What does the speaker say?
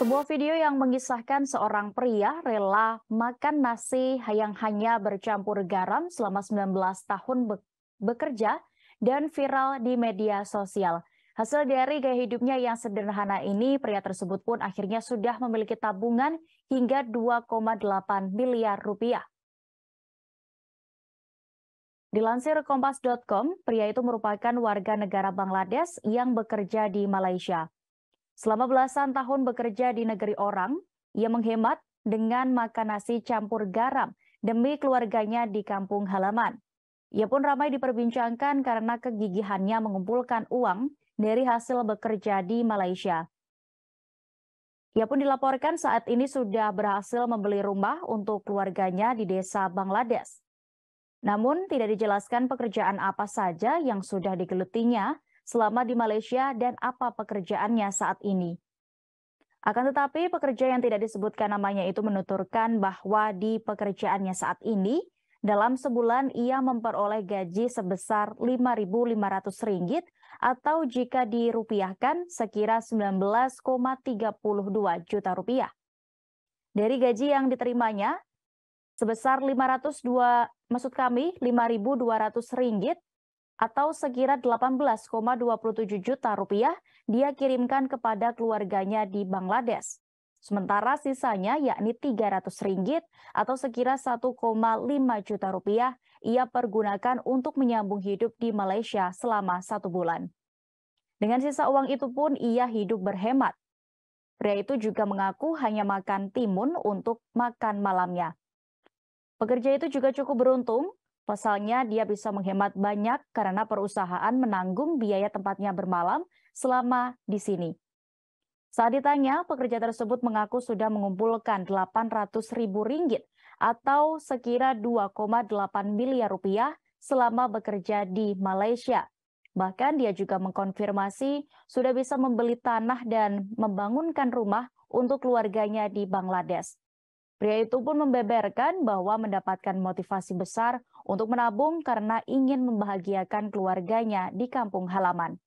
Sebuah video yang mengisahkan seorang pria rela makan nasi yang hanya bercampur garam selama 19 tahun be bekerja dan viral di media sosial. Hasil dari gaya hidupnya yang sederhana ini, pria tersebut pun akhirnya sudah memiliki tabungan hingga 2,8 miliar rupiah. Dilansir Kompas.com, pria itu merupakan warga negara Bangladesh yang bekerja di Malaysia. Selama belasan tahun bekerja di negeri orang, ia menghemat dengan makan nasi campur garam demi keluarganya di kampung halaman. Ia pun ramai diperbincangkan karena kegigihannya mengumpulkan uang dari hasil bekerja di Malaysia. Ia pun dilaporkan saat ini sudah berhasil membeli rumah untuk keluarganya di desa Bangladesh. Namun tidak dijelaskan pekerjaan apa saja yang sudah digelutinya selama di Malaysia dan apa pekerjaannya saat ini. Akan tetapi, pekerja yang tidak disebutkan namanya itu menuturkan bahwa di pekerjaannya saat ini, dalam sebulan ia memperoleh gaji sebesar Rp5.500 atau jika dirupiahkan sekira 19,32 juta rupiah. Dari gaji yang diterimanya sebesar 502 maksud kami 5.200 ringgit atau sekira 18,27 juta rupiah dia kirimkan kepada keluarganya di Bangladesh. Sementara sisanya yakni 300 ringgit atau sekira 1,5 juta rupiah ia pergunakan untuk menyambung hidup di Malaysia selama satu bulan. Dengan sisa uang itu pun ia hidup berhemat. Pria itu juga mengaku hanya makan timun untuk makan malamnya. Pekerja itu juga cukup beruntung Pasalnya, dia bisa menghemat banyak karena perusahaan menanggung biaya tempatnya bermalam selama di sini. Saat ditanya, pekerja tersebut mengaku sudah mengumpulkan 800 ribu ringgit atau sekira 2,8 miliar rupiah selama bekerja di Malaysia. Bahkan dia juga mengkonfirmasi sudah bisa membeli tanah dan membangunkan rumah untuk keluarganya di Bangladesh. Pria itu pun membeberkan bahwa mendapatkan motivasi besar untuk menabung karena ingin membahagiakan keluarganya di kampung halaman.